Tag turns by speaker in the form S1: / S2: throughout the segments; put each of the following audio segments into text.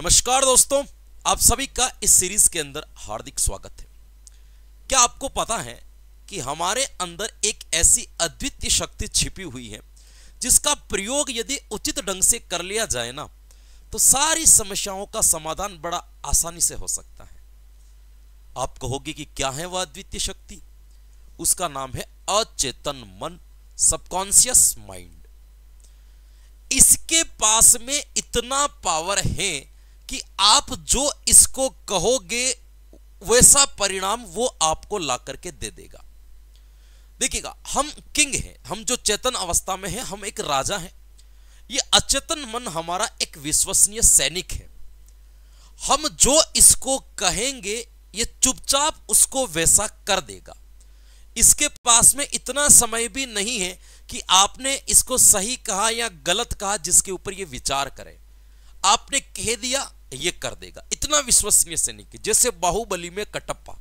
S1: नमस्कार दोस्तों आप सभी का इस सीरीज के अंदर हार्दिक स्वागत है क्या आपको पता है कि हमारे अंदर एक ऐसी अद्वितीय शक्ति छिपी हुई है जिसका प्रयोग यदि उचित ढंग से कर लिया जाए ना तो सारी समस्याओं का समाधान बड़ा आसानी से हो सकता है आप कहोगे कि क्या है वह अद्वितीय शक्ति उसका नाम है अचेतन मन सबकॉन्सियस माइंड इसके पास में इतना पावर है कि आप जो इसको कहोगे वैसा परिणाम वो आपको ला करके दे देगा देखिएगा हम किंग हैं हम जो चेतन अवस्था में हैं हम एक राजा हैं ये अचेतन मन हमारा एक विश्वसनीय सैनिक है हम जो इसको कहेंगे ये चुपचाप उसको वैसा कर देगा इसके पास में इतना समय भी नहीं है कि आपने इसको सही कहा या गलत कहा जिसके ऊपर ये विचार करें आपने कह दिया ये कर देगा इतना विश्वसनीय सैनिक जैसे बाहुबली में कटप्पा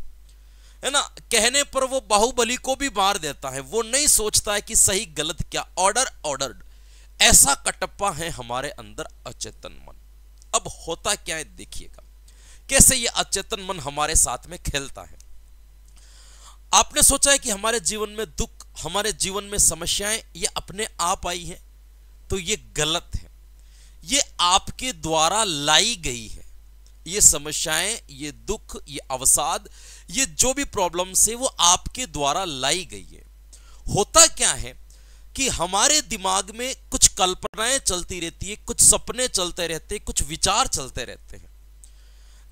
S1: है ना कहने पर वो बाहुबली को भी मार देता है वो नहीं सोचता है कि सही गलत क्या ऑर्डर ऑर्डर ऐसा कटप्पा है हमारे अंदर अचेतन मन अब होता क्या है देखिएगा कैसे ये अचेतन मन हमारे साथ में खेलता है आपने सोचा है कि हमारे जीवन में दुख हमारे जीवन में समस्याएं ये अपने आप आई हैं तो ये गलत है ये आपके द्वारा लाई गई है ये समस्याएं ये दुख ये अवसाद ये जो भी प्रॉब्लम है वो आपके द्वारा लाई गई है होता क्या है कि हमारे दिमाग में कुछ कल्पनाएं चलती रहती है कुछ सपने चलते रहते हैं कुछ विचार चलते रहते हैं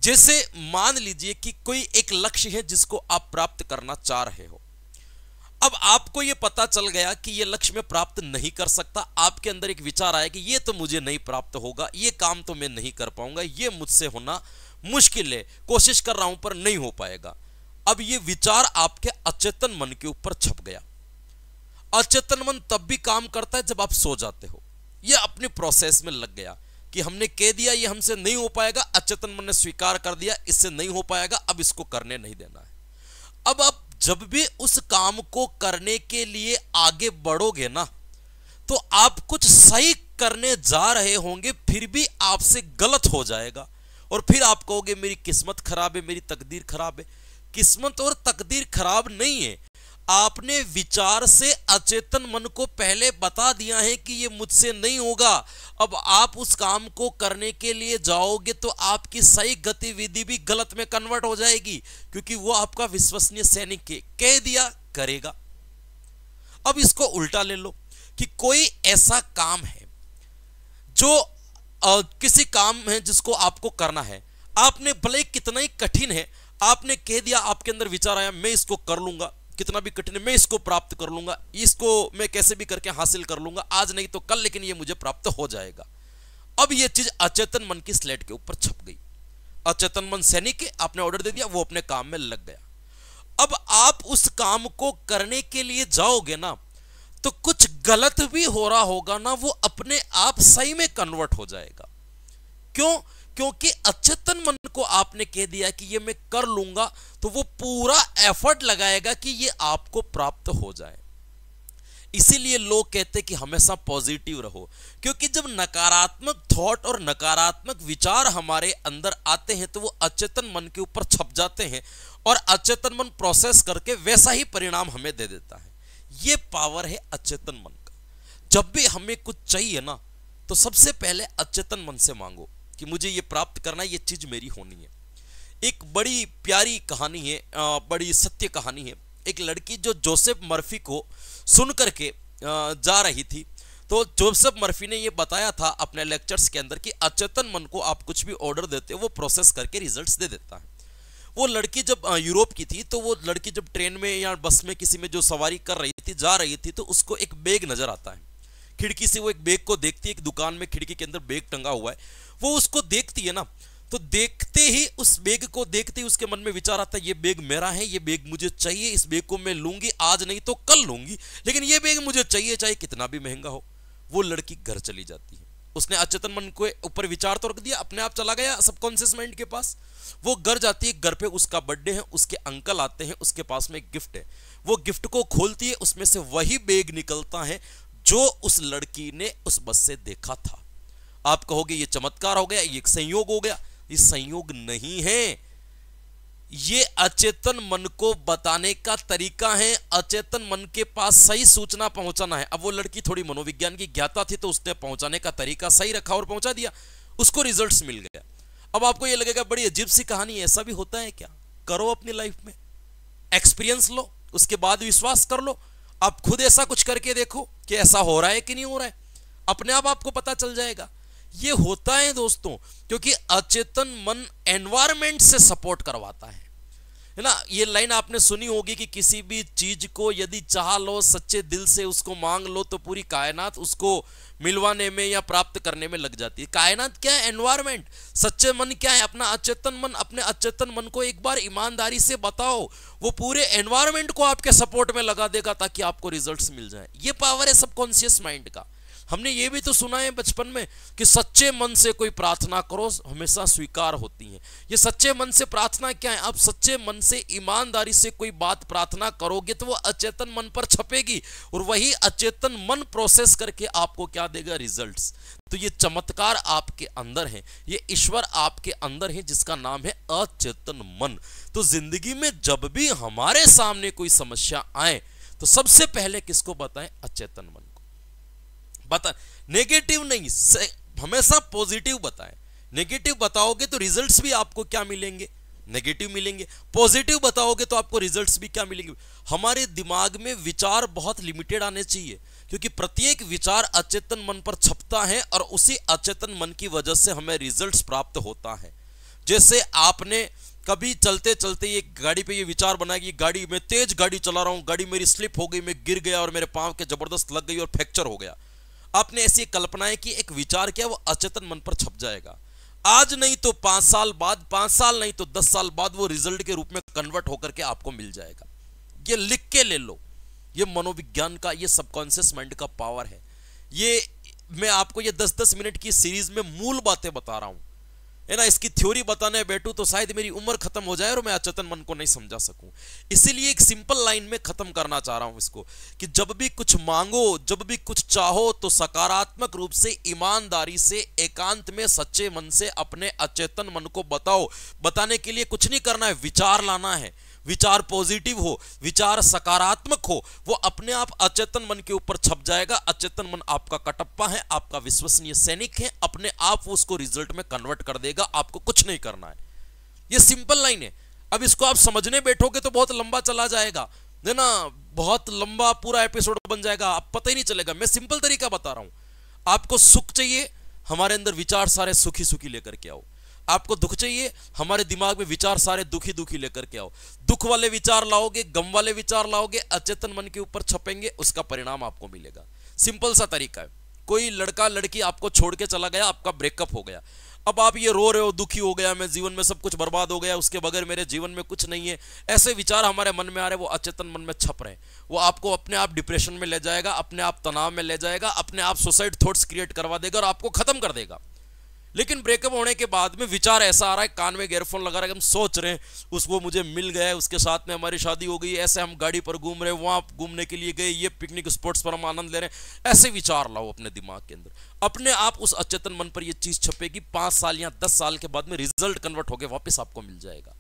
S1: जैसे मान लीजिए कि कोई एक लक्ष्य है जिसको आप प्राप्त करना चाह रहे हो अब आपको यह पता चल गया कि यह लक्ष्य में प्राप्त नहीं कर सकता आपके अंदर एक विचार आया कि यह तो मुझे नहीं प्राप्त होगा यह काम तो मैं नहीं कर पाऊंगा ये मुझसे होना मुश्किल है कोशिश कर रहा हूं पर नहीं हो पाएगा अब यह विचार आपके अचेतन मन के ऊपर छप गया अचेतन मन तब भी काम करता है जब आप सो जाते हो यह अपने प्रोसेस में लग गया कि हमने कह दिया ये हमसे नहीं हो पाएगा अचेतन मन ने स्वीकार कर दिया इससे नहीं हो पाएगा अब इसको करने नहीं देना है अब आप जब भी उस काम को करने के लिए आगे बढ़ोगे ना तो आप कुछ सही करने जा रहे होंगे फिर भी आपसे गलत हो जाएगा और फिर आप कहोगे मेरी किस्मत खराब है मेरी तकदीर खराब है किस्मत और तकदीर खराब नहीं है आपने विचार से अचेतन मन को पहले बता दिया है कि ये मुझसे नहीं होगा अब आप उस काम को करने के लिए जाओगे तो आपकी सही गतिविधि भी गलत में कन्वर्ट हो जाएगी क्योंकि वो आपका विश्वसनीय सैनिक कह दिया करेगा अब इसको उल्टा ले लो कि कोई ऐसा काम है जो आ, किसी काम है जिसको आपको करना है आपने भले कितना ही कठिन है आपने कह दिया आपके अंदर विचार आया मैं इसको कर लूंगा कितना भी कठिन मैं इसको प्राप्त कर लूंगा इसको मैं कैसे भी करके हासिल कर लूंगा आज नहीं तो कल लेकिन ये मुझे प्राप्त हो जाएगा अब ये चीज अचेतन मन की स्लेट के ऊपर छप गई अचेतन मन सैनिक आपने ऑर्डर दे दिया वो अपने काम में लग गया अब आप उस काम को करने के लिए जाओगे ना तो कुछ गलत भी हो रहा होगा ना वो अपने आप सही में कन्वर्ट हो जाएगा क्यों क्योंकि अचेतन मन को आपने कह दिया कि ये मैं कर लूंगा तो वो पूरा एफर्ट लगाएगा कि ये आपको प्राप्त हो जाए इसीलिए लोग कहते कि हमेशा पॉजिटिव रहो क्योंकि जब नकारात्मक थॉट और नकारात्मक विचार हमारे अंदर आते हैं तो वो अचेतन मन के ऊपर छप जाते हैं और अचेतन मन प्रोसेस करके वैसा ही परिणाम हमें दे देता है ये पावर है अचेतन मन का जब भी हमें कुछ चाहिए ना तो सबसे पहले अचेतन मन से मांगो कि मुझे ये प्राप्त करना है ये चीज़ मेरी होनी है एक बड़ी प्यारी कहानी है बड़ी सत्य कहानी है एक लड़की जो जोसेफ मर्फी को सुन करके जा रही थी तो जोसेफ मर्फी ने ये बताया था अपने लेक्चर्स के अंदर कि अचेतन मन को आप कुछ भी ऑर्डर देते हो वो प्रोसेस करके रिजल्ट्स दे देता है वो लड़की जब यूरोप की थी तो वो लड़की जब ट्रेन में या बस में किसी में जो सवारी कर रही थी जा रही थी तो उसको एक बैग नज़र आता है खिड़की से वो एक बैग को देखती है एक दुकान में खिड़की के अंदर बैग टंगा हुआ है वो उसको देखती है ना तो देखते ही उस बैग को देखते ही उसके मन में विचार आता है ये बैग मेरा है ये बैग मुझे चाहिए इस बैग को मैं लूंगी आज नहीं तो कल लूंगी लेकिन ये बैग मुझे चाहिए चाहे कितना भी महंगा हो वो लड़की घर चली जाती है उसने अचेतन मन को ऊपर विचार तो रख दिया अपने आप चला गया सबकॉन्सियस माइंड के पास वो घर जाती है घर पे उसका बर्थडे है उसके अंकल आते हैं उसके पास में एक गिफ्ट है वो गिफ्ट को खोलती है उसमें से वही बैग निकलता है जो उस लड़की ने उस बस से देखा था आप कहोगे ये चमत्कार हो गया ये संयोग हो गया ये संयोग नहीं है ये अचेतन मन को बताने का तरीका है अचेतन मन के पास सही सूचना पहुंचाना है अब वो लड़की थोड़ी मनोविज्ञान की ज्ञाता थी तो उसने पहुंचाने का तरीका सही रखा और पहुंचा दिया उसको रिजल्ट्स मिल गया अब आपको ये लगेगा बड़ी अजीब सी कहानी ऐसा भी होता है क्या करो अपनी लाइफ में एक्सपीरियंस लो उसके बाद विश्वास कर लो आप खुद ऐसा कुछ करके देखो कि ऐसा हो रहा है कि नहीं हो रहा है अपने आप आपको पता चल जाएगा ये होता है दोस्तों क्योंकि अचेतन मन एनवायरमेंट से सपोर्ट करवाता है है ना ये लाइन आपने सुनी होगी कि किसी भी चीज को यदि चाह लो सच्चे दिल से उसको मांग लो तो पूरी कायनात उसको मिलवाने में या प्राप्त करने में लग जाती है कायनात क्या है एनवायरमेंट सच्चे मन क्या है अपना अचेतन मन अपने अचेतन मन को एक बार ईमानदारी से बताओ वो पूरे एनवायरमेंट को आपके सपोर्ट में लगा देगा ताकि आपको रिजल्ट्स मिल जाए ये पावर है सबकॉन्सियस माइंड का हमने ये भी तो सुना है बचपन में कि सच्चे मन से कोई प्रार्थना करो हमेशा स्वीकार होती है ये सच्चे मन से प्रार्थना क्या है आप सच्चे मन से ईमानदारी से कोई बात प्रार्थना करोगे तो वो अचेतन मन पर छपेगी और वही अचेतन मन प्रोसेस करके आपको क्या देगा रिजल्ट्स तो ये चमत्कार आपके अंदर है ये ईश्वर आपके अंदर है जिसका नाम है अचेतन मन तो जिंदगी में जब भी हमारे सामने कोई समस्या आए तो सबसे पहले किसको बताएं अचेतन मन बता नेगेटिव नहीं हमेशा पॉजिटिव बताएं नेगेटिव बताओगे तो रिजल्ट्स भी आपको क्या मिलेंगे नेगेटिव मिलेंगे पॉजिटिव बताओगे तो आपको रिजल्ट्स भी क्या मिलेंगे हमारे दिमाग में विचार बहुत लिमिटेड आने चाहिए क्योंकि प्रत्येक विचार अचेतन मन पर छपता है और उसी अचेतन मन की वजह से हमें रिजल्ट्स प्राप्त होता है जैसे आपने कभी चलते चलते ये गाड़ी पे ये विचार बनाया कि गाड़ी में तेज गाड़ी चला रहा हूँ गाड़ी मेरी स्लिप हो गई मैं गिर गया और मेरे पांव के जबरदस्त लग गई और फ्रैक्चर हो गया आपने ऐसी कल्पनाएं की एक विचार किया वो अचेतन मन पर छप जाएगा आज नहीं तो पांच साल बाद पांच साल नहीं तो दस साल बाद वो रिजल्ट के रूप में कन्वर्ट होकर के आपको मिल जाएगा ये लिख के ले लो ये मनोविज्ञान का ये सबकॉन्शियस माइंड का पावर है ये मैं आपको ये दस दस मिनट की सीरीज में मूल बातें बता रहा हूं है ना इसकी थ्योरी बताने बैठू तो शायद मेरी उम्र खत्म हो जाए और मैं अचेतन मन को नहीं समझा सकूं इसीलिए एक सिंपल लाइन में खत्म करना चाह रहा हूं इसको कि जब भी कुछ मांगो जब भी कुछ चाहो तो सकारात्मक रूप से ईमानदारी से एकांत में सच्चे मन से अपने अचेतन मन को बताओ बताने के लिए कुछ नहीं करना है विचार लाना है विचार पॉजिटिव हो विचार सकारात्मक हो वो अपने आप अचेतन मन के ऊपर छप जाएगा अचेतन मन आपका कटप्पा है आपका विश्वसनीय सैनिक है अपने आप उसको रिजल्ट में कन्वर्ट कर देगा आपको कुछ नहीं करना है ये सिंपल लाइन है अब इसको आप समझने बैठोगे तो बहुत लंबा चला जाएगा है ना बहुत लंबा पूरा एपिसोड बन जाएगा आप पता ही नहीं चलेगा मैं सिंपल तरीका बता रहा हूं आपको सुख चाहिए हमारे अंदर विचार सारे सुखी सुखी लेकर के आओ आपको दुख चाहिए हमारे दिमाग में विचार सारे दुखी दुखी लेकर के आओ दुख वाले विचार लाओगे गम वाले विचार लाओगे अचेतन मन के ऊपर छपेंगे उसका परिणाम आपको मिलेगा सिंपल सा तरीका है कोई लड़का लड़की आपको छोड़ के चला गया आपका ब्रेकअप हो गया अब आप ये रो रहे हो दुखी हो गया मैं जीवन में सब कुछ बर्बाद हो गया उसके बगैर मेरे जीवन में कुछ नहीं है ऐसे विचार हमारे मन में आ रहे वो अचेतन मन में छप रहे वो आपको अपने आप डिप्रेशन में ले जाएगा अपने आप तनाव में ले जाएगा अपने आप सुसाइड थॉट्स क्रिएट करवा देगा और आपको खत्म कर देगा लेकिन ब्रेकअप होने के बाद में विचार ऐसा आ रहा है कान में एयरफोन लगा रहा है हम सोच रहे हैं उसको मुझे मिल गया उसके साथ में हमारी शादी हो गई ऐसे हम गाड़ी पर घूम रहे हैं वहाँ घूमने के लिए गए ये पिकनिक स्पॉट्स पर हम आनंद ले रहे हैं ऐसे विचार लाओ अपने दिमाग के अंदर अपने आप उस अचेतन मन पर यह चीज़ छपेगी पाँच साल या दस साल के बाद में रिजल्ट कन्वर्ट होकर वापिस आपको मिल जाएगा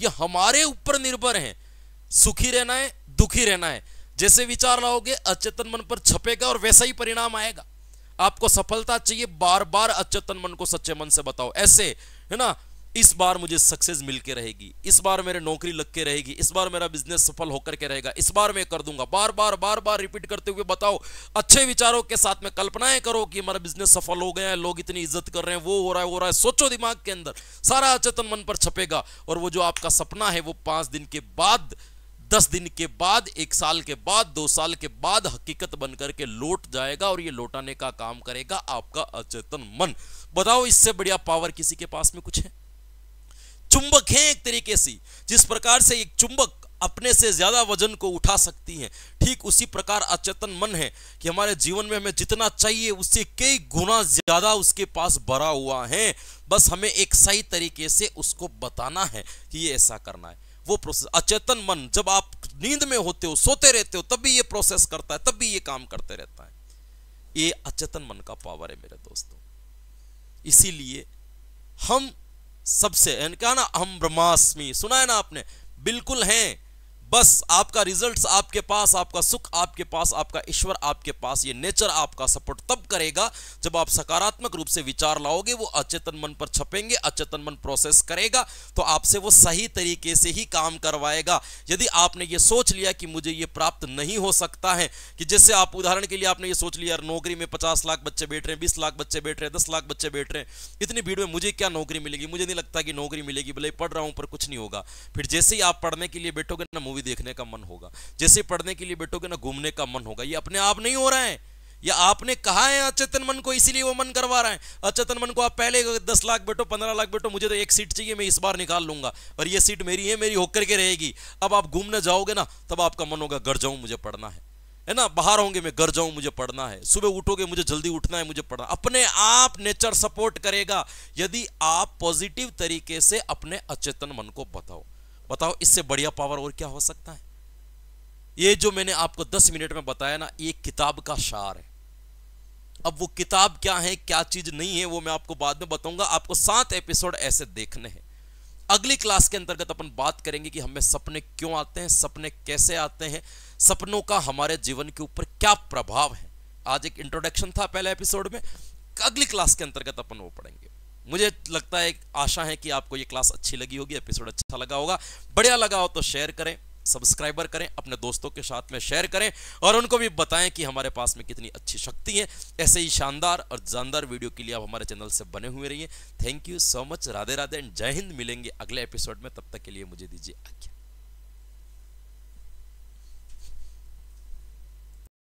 S1: ये हमारे ऊपर निर्भर है सुखी रहना है दुखी रहना है जैसे विचार लाओगे अचेतन मन पर छपेगा और वैसा ही परिणाम आएगा आपको सफलता चाहिए बार बार अचेतन मन को सच्चे मन से बताओ ऐसे है ना इस बार मुझे सक्सेस मिल रहेगी इस बार मेरे नौकरी लग के रहेगी इस बार मेरा बिजनेस सफल होकर के रहेगा इस बार मैं कर दूंगा बार बार बार बार रिपीट करते हुए बताओ अच्छे विचारों के साथ में कल्पनाएं करो कि हमारा बिजनेस सफल हो गया है लोग इतनी इज्जत कर रहे हैं वो हो रहा है हो रहा है सोचो दिमाग के अंदर सारा अचेतन मन पर छपेगा और वो जो आपका सपना है वो पांच दिन के बाद दस दिन के बाद एक साल के बाद दो साल के बाद हकीकत बन करके लौट जाएगा और ये लौटाने का काम करेगा आपका अचेतन मन बताओ इससे बढ़िया पावर किसी के पास में कुछ है चुंबक है एक तरीके से जिस प्रकार से एक चुंबक अपने से ज्यादा वजन को उठा सकती है ठीक उसी प्रकार अचेतन मन है कि हमारे जीवन में हमें जितना चाहिए उससे कई गुना ज्यादा उसके पास भरा हुआ है बस हमें एक सही तरीके से उसको बताना है कि ये ऐसा करना है वो प्रोसेस अचेतन मन जब आप नींद में होते हो सोते रहते हो तब भी ये प्रोसेस करता है तब भी ये काम करते रहता है ये अचेतन मन का पावर है मेरे दोस्तों इसीलिए हम सबसे क्या ना हम ब्रह्मास्मि सुना है ना आपने बिल्कुल हैं बस आपका रिजल्ट्स आपके पास आपका सुख आपके पास आपका ईश्वर आपके पास ये नेचर आपका सपोर्ट तब करेगा जब आप सकारात्मक रूप से विचार लाओगे वो अचेतन मन पर छपेंगे अचेतन मन प्रोसेस करेगा तो आपसे वो सही तरीके से ही काम करवाएगा यदि आपने ये सोच लिया कि मुझे ये प्राप्त नहीं हो सकता है कि जैसे आप उदाहरण के लिए आपने ये सोच लिया नौकरी में पचास लाख बच्चे बैठ रहे हैं बीस लाख बच्चे बैठ रहे हैं दस लाख बच्चे बैठ रहे हैं इतनी भीड़ में मुझे क्या नौकरी मिलेगी मुझे नहीं लगता कि नौकरी मिलेगी भले पढ़ रहा हूँ पर कुछ नहीं होगा फिर जैसे ही आप पढ़ने के लिए बैठोगे ना मूवी मूवी देखने का मन होगा जैसे पढ़ने के लिए बैठोगे ना घूमने का मन होगा ये अपने आप नहीं हो रहा है या आपने कहा है अचेतन मन को इसीलिए वो मन करवा रहा है अचेतन मन को आप पहले दस लाख बैठो पंद्रह लाख बैठो मुझे तो एक सीट चाहिए मैं इस बार निकाल लूंगा और ये सीट मेरी है मेरी होकर के रहेगी अब आप घूमने जाओगे ना तब आपका मन होगा घर जाऊं मुझे पढ़ना है है ना बाहर होंगे मैं घर जाऊं मुझे पढ़ना है सुबह उठोगे मुझे जल्दी उठना है मुझे पढ़ना अपने आप नेचर सपोर्ट करेगा यदि आप पॉजिटिव तरीके से अपने अचेतन मन को बताओ बताओ इससे बढ़िया पावर और क्या हो सकता है ये जो मैंने आपको दस मिनट में बताया ना ये किताब का शार है अब वो किताब क्या है क्या चीज नहीं है वो मैं आपको बाद में बताऊंगा आपको सात एपिसोड ऐसे देखने हैं अगली क्लास के अंतर्गत अपन बात करेंगे कि हमें सपने क्यों आते हैं सपने कैसे आते हैं सपनों का हमारे जीवन के ऊपर क्या प्रभाव है आज एक इंट्रोडक्शन था पहले एपिसोड में अगली क्लास के अंतर्गत अपन वो पढ़ेंगे मुझे लगता है आशा है कि आपको ये क्लास अच्छी लगी होगी एपिसोड अच्छा लगा होगा बढ़िया लगा हो तो शेयर करें सब्सक्राइबर करें अपने दोस्तों के साथ में शेयर करें और उनको भी बताएं कि हमारे पास में कितनी अच्छी शक्ति है ऐसे ही शानदार और जानदार वीडियो के लिए आप हमारे चैनल से बने हुए रहिए thank you so much Radhe Radhe and Jai Hind मिलेंगे अगले एपिसोड में तब तक के लिए मुझे दीजिए आज्ञा